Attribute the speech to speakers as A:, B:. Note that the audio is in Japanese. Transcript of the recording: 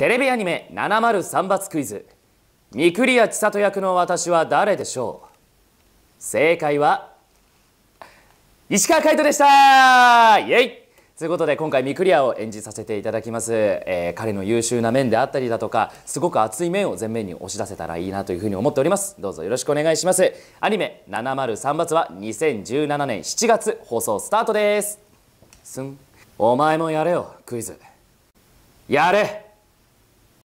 A: テレビアニメ703罰クイズ御厨千里役の私は誰でしょう正解は石川海人でしたイェイということで今回ミクリアを演じさせていただきます、えー、彼の優秀な面であったりだとかすごく熱い面を前面に押し出せたらいいなというふうに思っておりますどうぞよろしくお願いしますアニメ703罰は2017年7月放送スタートですすんお前もやれよクイズやれ